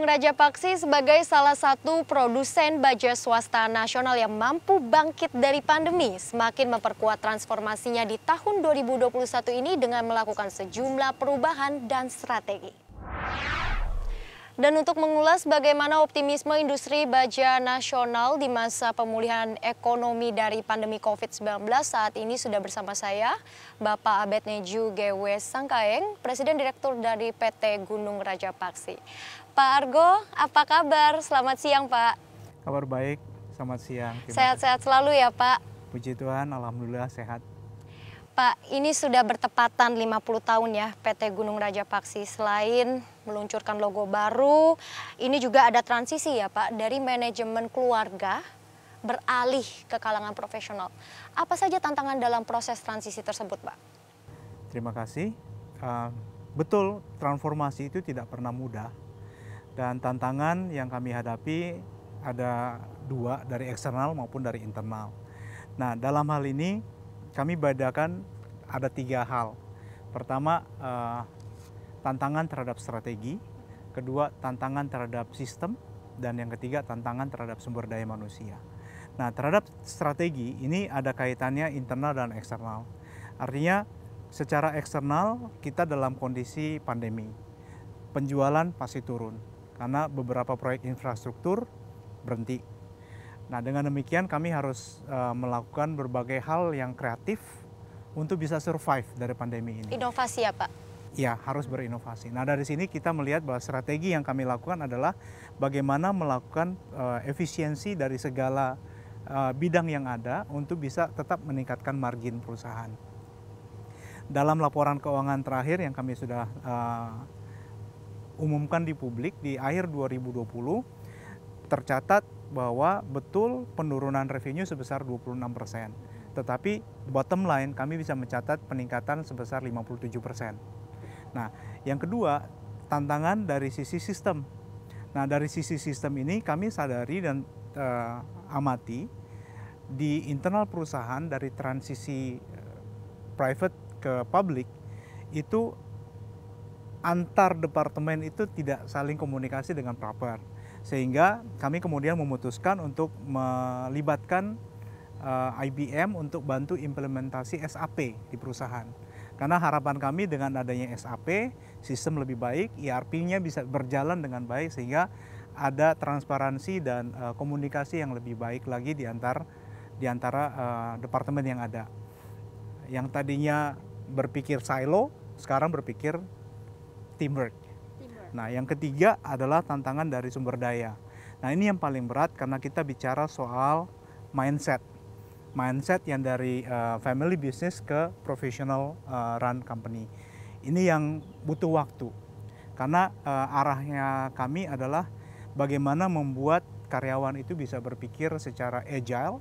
Bandung Raja Paksi sebagai salah satu produsen baja swasta nasional yang mampu bangkit dari pandemi semakin memperkuat transformasinya di tahun 2021 ini dengan melakukan sejumlah perubahan dan strategi. Dan untuk mengulas bagaimana optimisme industri baja nasional di masa pemulihan ekonomi dari pandemi COVID-19 saat ini sudah bersama saya, Bapak Abed Neju GW Sangkaeng, Presiden Direktur dari PT Gunung Raja Paksi. Pak Argo, apa kabar? Selamat siang Pak. Kabar baik, selamat siang. Sehat-sehat selalu ya Pak. Puji Tuhan, Alhamdulillah sehat. Pak, ini sudah bertepatan 50 tahun ya PT Gunung Raja Paksi. Selain meluncurkan logo baru. Ini juga ada transisi ya Pak dari manajemen keluarga beralih ke kalangan profesional. Apa saja tantangan dalam proses transisi tersebut Pak? Terima kasih. Uh, betul, transformasi itu tidak pernah mudah. Dan tantangan yang kami hadapi ada dua dari eksternal maupun dari internal. Nah, dalam hal ini kami bedakan ada tiga hal. Pertama, eh, tantangan terhadap strategi, kedua tantangan terhadap sistem, dan yang ketiga tantangan terhadap sumber daya manusia. Nah, terhadap strategi ini ada kaitannya internal dan eksternal. Artinya secara eksternal kita dalam kondisi pandemi. Penjualan pasti turun karena beberapa proyek infrastruktur berhenti. Nah, dengan demikian kami harus uh, melakukan berbagai hal yang kreatif untuk bisa survive dari pandemi ini. Inovasi ya, Pak? ya harus berinovasi. Nah dari sini kita melihat bahwa strategi yang kami lakukan adalah bagaimana melakukan uh, efisiensi dari segala uh, bidang yang ada untuk bisa tetap meningkatkan margin perusahaan. Dalam laporan keuangan terakhir yang kami sudah uh, umumkan di publik di akhir 2020 tercatat bahwa betul penurunan revenue sebesar 26 persen tetapi bottom line kami bisa mencatat peningkatan sebesar 57 persen. Nah, yang kedua, tantangan dari sisi sistem. Nah, dari sisi sistem ini kami sadari dan uh, amati di internal perusahaan dari transisi eh, private ke public itu antar departemen itu tidak saling komunikasi dengan proper. Sehingga kami kemudian memutuskan untuk melibatkan uh, eh, IBM untuk bantu implementasi SAP di perusahaan. Karena harapan kami dengan adanya SAP, sistem lebih baik, ERP-nya bisa berjalan dengan baik sehingga ada transparansi dan uh, komunikasi yang lebih baik lagi di antar di antara uh, departemen yang ada. Yang tadinya berpikir silo, sekarang berpikir teamwork. teamwork. Nah, yang ketiga adalah tantangan dari sumber daya. Nah, ini yang paling berat karena kita bicara soal mindset mindset yang dari uh, family business ke professional uh, run company. Ini yang butuh waktu. Karena uh, arahnya kami adalah bagaimana membuat karyawan itu bisa berpikir secara agile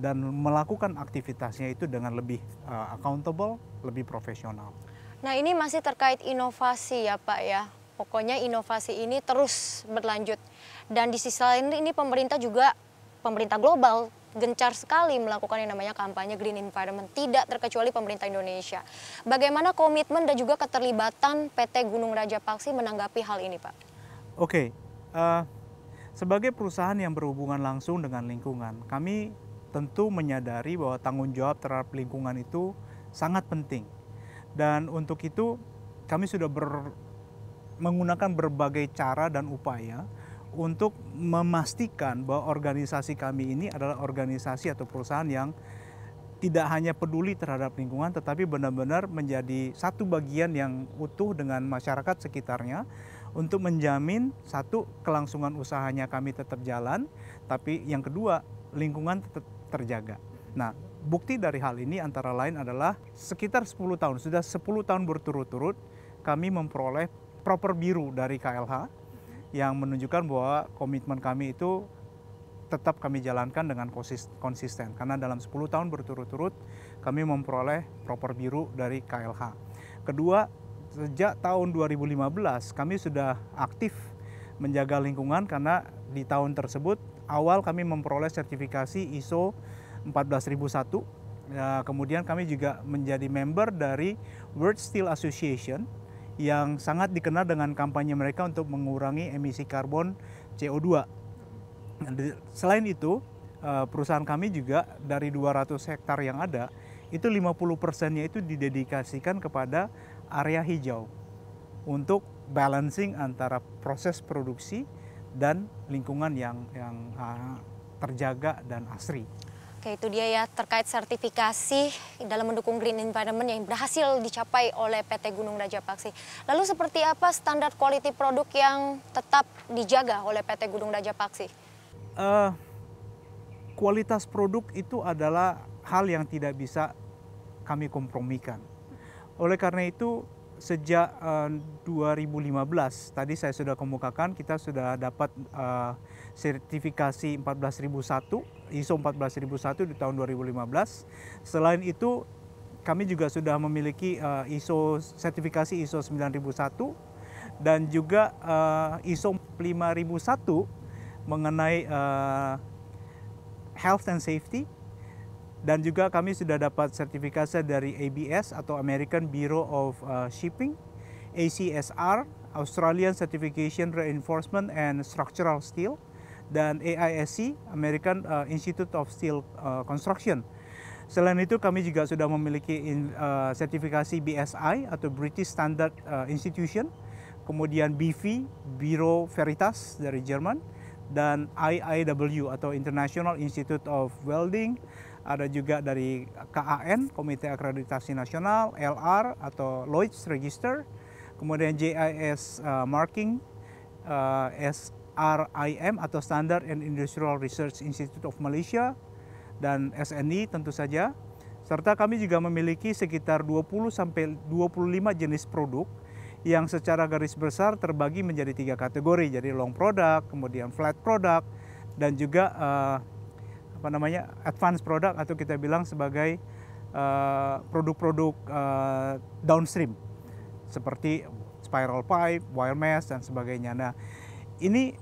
dan melakukan aktivitasnya itu dengan lebih uh, accountable, lebih profesional. Nah, ini masih terkait inovasi ya, Pak ya. Pokoknya inovasi ini terus berlanjut. Dan di sisi lain ini pemerintah juga pemerintah global gencar sekali melakukan yang namanya kampanye green environment, tidak terkecuali pemerintah Indonesia. Bagaimana komitmen dan juga keterlibatan PT Gunung Raja Paksi menanggapi hal ini, Pak? Oke, okay. uh, eh, sebagai perusahaan yang berhubungan langsung dengan lingkungan, kami tentu menyadari bahwa tanggung jawab terhadap lingkungan itu sangat penting. Dan untuk itu kami sudah ber, menggunakan berbagai cara dan upaya untuk memastikan bahwa organisasi kami ini adalah organisasi atau perusahaan yang tidak hanya peduli terhadap lingkungan tetapi benar-benar menjadi satu bagian yang utuh dengan masyarakat sekitarnya untuk menjamin satu kelangsungan usahanya kami tetap jalan tapi yang kedua lingkungan tetap terjaga. Nah, bukti dari hal ini antara lain adalah sekitar 10 tahun, sudah 10 tahun berturut-turut kami memperoleh proper biru dari KLH yang menunjukkan bahwa komitmen kami itu tetap kami jalankan dengan konsisten. Karena dalam 10 tahun berturut-turut kami memperoleh proper biru dari KLH. Kedua, sejak tahun 2015 kami sudah aktif menjaga lingkungan karena di tahun tersebut awal kami memperoleh sertifikasi ISO 14001. Ya, kemudian kami juga menjadi member dari World Steel Association yang sangat dikenal dengan kampanye mereka untuk mengurangi emisi karbon CO2. Nah, selain itu, eh, perusahaan kami juga dari 200 hektar yang ada, itu 50%-nya itu didedikasikan kepada area hijau untuk balancing antara proses produksi dan lingkungan yang yang eh, terjaga dan asri. Oke, itu dia ya terkait sertifikasi dalam mendukung green environment yang berhasil dicapai oleh PT Gunung Raja Paksi. Lalu seperti apa standar quality produk yang tetap dijaga oleh PT Gunung Raja Paksi? Uh, kualitas produk itu adalah hal yang tidak bisa kami kompromikan. Oleh karena itu, sejak uh, eh, 2015, tadi saya sudah kemukakan, kita sudah dapat uh, sertifikasi 14001 ISO 14001 di tahun 2015. Selain itu kami juga sudah memiliki uh, ISO sertifikasi ISO 9001 dan juga uh, ISO 5001 mengenai uh, health and safety dan juga kami sudah dapat sertifikasi dari ABS atau American Bureau of uh, Shipping, ACSR, Australian Certification Reinforcement and Structural Steel dan AISC American uh, Institute of Steel uh, Construction. Selain itu kami juga sudah memiliki uh, sertifikasi BSI atau British Standard Institution, kemudian BV Biro Veritas dari Jerman dan IIW atau International Institute of Welding, ada juga dari KAN Komite Akreditasi Nasional, LR atau Lloyds Register, kemudian JIS uh, Marking, uh, S RIM atau Standard and Industrial Research Institute of Malaysia dan SNI tentu saja. Serta kami juga memiliki sekitar 20 sampai 25 jenis produk yang secara garis besar terbagi menjadi tiga kategori, jadi long product, kemudian flat product, dan juga uh, apa namanya advanced product atau kita bilang sebagai eh, produk-produk uh, uh, downstream seperti spiral pipe, wire mesh, dan sebagainya. Nah, ini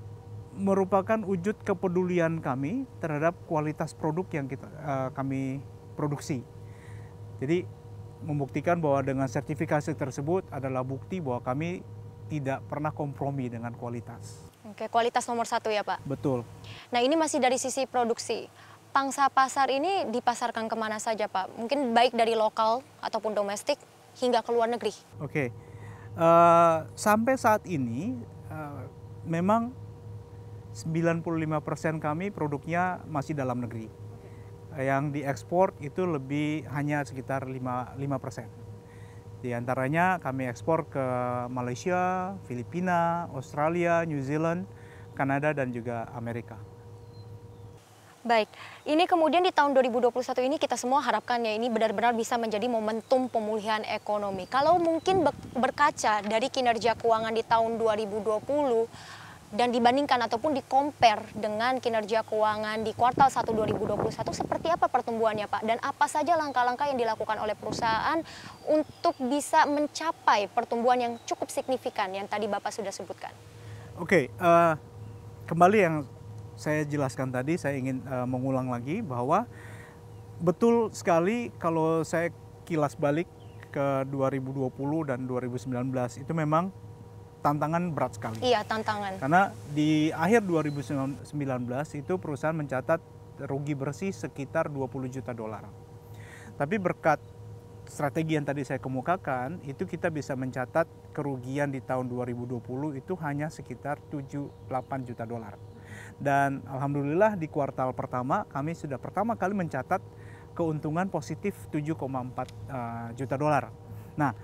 merupakan wujud kepedulian kami terhadap kualitas produk yang kita, uh, kami produksi. Jadi membuktikan bahwa dengan sertifikasi tersebut adalah bukti bahwa kami tidak pernah kompromi dengan kualitas. Oke, kualitas nomor satu ya Pak? Betul. Nah ini masih dari sisi produksi. Pangsa pasar ini dipasarkan kemana saja Pak? Mungkin baik dari lokal ataupun domestik hingga ke luar negeri? Oke, uh, sampai saat ini uh, memang 95% kami produknya masih dalam negeri. Yang diekspor itu lebih hanya sekitar 5 5%. Di antaranya kami ekspor ke Malaysia, Filipina, Australia, New Zealand, Kanada, dan juga Amerika. Baik, ini kemudian di tahun 2021 ini kita semua harapkan ya ini benar-benar bisa menjadi momentum pemulihan ekonomi. Kalau mungkin berkaca dari kinerja keuangan di tahun 2020, dan dibandingkan ataupun dikompar dengan kinerja keuangan di kuartal 1 2021 seperti apa pertumbuhannya Pak dan apa saja langkah-langkah yang dilakukan oleh perusahaan untuk bisa mencapai pertumbuhan yang cukup signifikan yang tadi Bapak sudah sebutkan. Oke, okay, uh, eh, kembali yang saya jelaskan tadi saya ingin uh, mengulang lagi bahwa betul sekali kalau saya kilas balik ke 2020 dan 2019 itu memang tantangan berat sekali. Iya, tantangan. Karena di akhir 2019 itu perusahaan mencatat rugi bersih sekitar 20 juta dolar. Tapi berkat strategi yang tadi saya kemukakan, itu kita bisa mencatat kerugian di tahun 2020 itu hanya sekitar 7 juta dolar. Dan alhamdulillah di kuartal pertama kami sudah pertama kali mencatat keuntungan positif 7,4 uh, eh, juta dolar. Nah,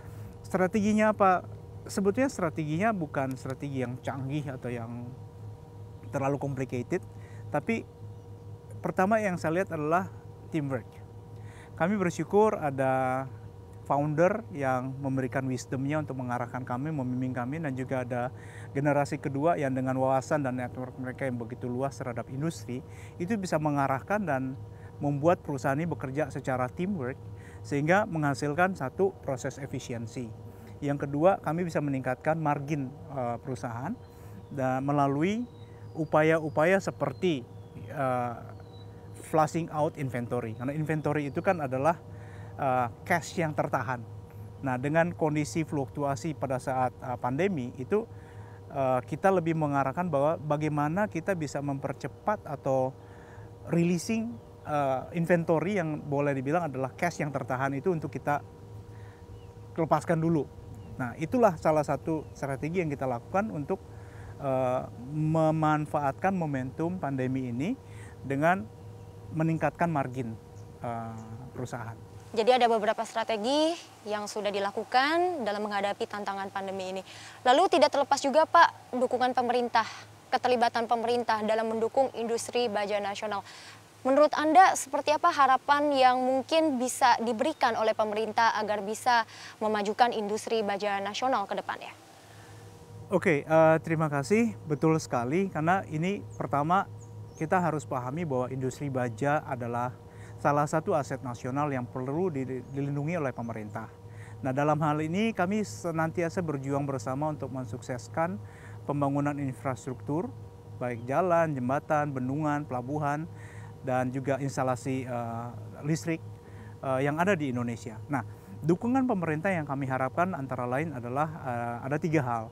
strateginya apa sebetulnya strateginya bukan strategi yang canggih atau yang terlalu complicated, tapi pertama yang saya lihat adalah teamwork. Kami bersyukur ada founder yang memberikan wisdomnya untuk mengarahkan kami, membimbing kami, dan juga ada generasi kedua yang dengan wawasan dan network mereka yang begitu luas terhadap industri, itu bisa mengarahkan dan membuat perusahaan ini bekerja secara teamwork, sehingga menghasilkan satu proses efisiensi. Yang kedua, kami bisa meningkatkan margin uh, perusahaan dan melalui upaya-upaya seperti uh, flushing out inventory. Karena inventory itu kan adalah uh, cash yang tertahan. Nah, dengan kondisi fluktuasi pada saat uh, pandemi itu uh, kita lebih mengarahkan bahwa bagaimana kita bisa mempercepat atau releasing uh, inventory yang boleh dibilang adalah cash yang tertahan itu untuk kita lepaskan dulu Nah, itulah salah satu strategi yang kita lakukan untuk uh, memanfaatkan momentum pandemi ini dengan meningkatkan margin uh, perusahaan. Jadi ada beberapa strategi yang sudah dilakukan dalam menghadapi tantangan pandemi ini. Lalu tidak terlepas juga Pak dukungan pemerintah, keterlibatan pemerintah dalam mendukung industri baja nasional. Menurut Anda seperti apa harapan yang mungkin bisa diberikan oleh pemerintah agar bisa memajukan industri baja nasional ke depannya? Oke, uh, terima kasih. Betul sekali karena ini pertama kita harus pahami bahwa industri baja adalah salah satu aset nasional yang perlu dilindungi oleh pemerintah. Nah, dalam hal ini kami senantiasa berjuang bersama untuk mensukseskan pembangunan infrastruktur baik jalan, jembatan, bendungan, pelabuhan dan juga instalasi uh, listrik uh, yang ada di Indonesia. Nah, dukungan pemerintah yang kami harapkan antara lain adalah uh, ada tiga hal.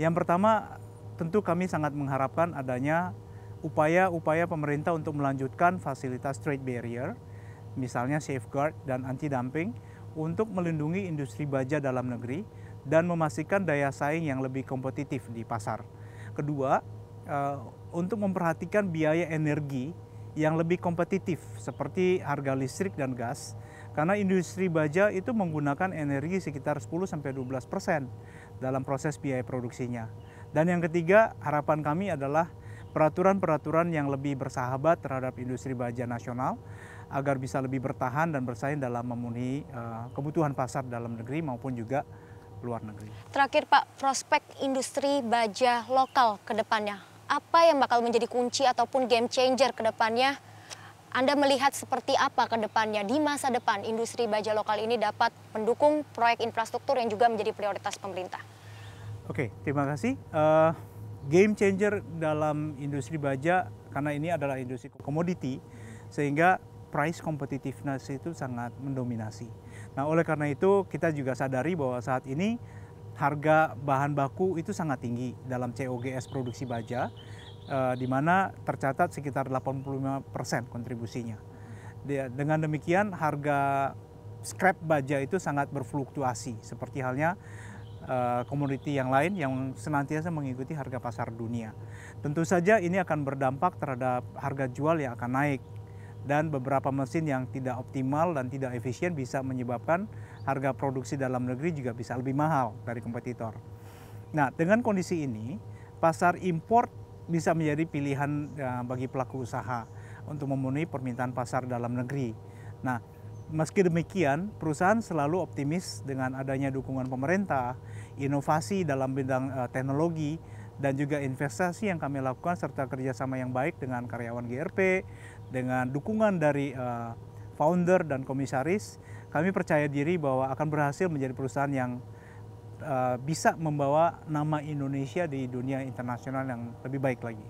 Yang pertama, tentu kami sangat mengharapkan adanya upaya-upaya pemerintah untuk melanjutkan fasilitas trade barrier, misalnya safeguard dan anti-dumping, untuk melindungi industri baja dalam negeri dan memastikan daya saing yang lebih kompetitif di pasar. Kedua, untuk memperhatikan biaya energi yang lebih kompetitif seperti harga listrik dan gas karena industri baja itu menggunakan energi sekitar 10 sampai 12% dalam proses biaya produksinya. Dan yang ketiga, harapan kami adalah peraturan-peraturan yang lebih bersahabat terhadap industri baja nasional agar bisa lebih bertahan dan bersaing dalam memenuhi uh, kebutuhan pasar dalam negeri maupun juga luar negeri. Terakhir Pak, prospek industri baja lokal ke depannya apa yang bakal menjadi kunci ataupun game changer ke depannya? Anda melihat seperti apa ke depannya di masa depan industri baja lokal ini dapat mendukung proyek infrastruktur yang juga menjadi prioritas pemerintah? Oke, terima kasih. Uh, game changer dalam industri baja karena ini adalah industri komoditi sehingga price competitiveness itu sangat mendominasi. Nah, oleh karena itu kita juga sadari bahwa saat ini harga bahan baku itu sangat tinggi dalam COGS produksi baja, eh, di mana tercatat sekitar 85% kontribusinya. Dengan demikian harga scrap baja itu sangat berfluktuasi, seperti halnya eh, komoditi yang lain yang senantiasa mengikuti harga pasar dunia. Tentu saja ini akan berdampak terhadap harga jual yang akan naik dan beberapa mesin yang tidak optimal dan tidak efisien bisa menyebabkan harga produksi dalam negeri juga bisa lebih mahal dari kompetitor. Nah, dengan kondisi ini, pasar impor bisa menjadi pilihan eh, bagi pelaku usaha untuk memenuhi permintaan pasar dalam negeri. Nah, meski demikian, perusahaan selalu optimis dengan adanya dukungan pemerintah, inovasi dalam bidang eh, teknologi, dan juga investasi yang kami lakukan serta kerjasama yang baik dengan karyawan GRP, dengan dukungan dari eh, founder dan komisaris, kami percaya diri bahwa akan berhasil menjadi perusahaan yang uh, bisa membawa nama Indonesia di dunia internasional yang lebih baik lagi.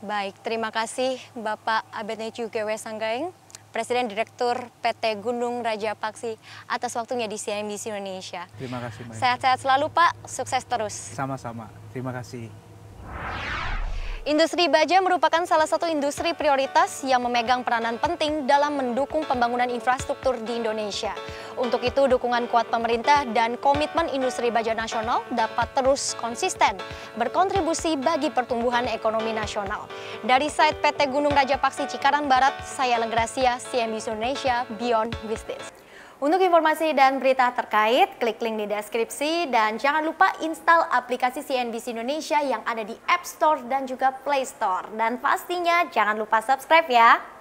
Baik, terima kasih Bapak Abednecu Gewe Sanggaeng, Presiden Direktur PT Gunung Raja Paksi atas waktunya di CNBC Indonesia. Terima kasih. Sehat-sehat selalu Pak, sukses terus. Sama-sama, terima kasih. Industri baja merupakan salah satu industri prioritas yang memegang peranan penting dalam mendukung pembangunan infrastruktur di Indonesia. Untuk itu, dukungan kuat pemerintah dan komitmen industri baja nasional dapat terus konsisten berkontribusi bagi pertumbuhan ekonomi nasional. Dari site PT Gunung Raja Paksi Cikarang Barat, saya Lenggrasia, CNBC Indonesia, Beyond Business. Untuk informasi dan berita terkait, klik link di deskripsi dan jangan lupa install aplikasi CNBC Indonesia yang ada di App Store dan juga Play Store. Dan pastinya jangan lupa subscribe ya.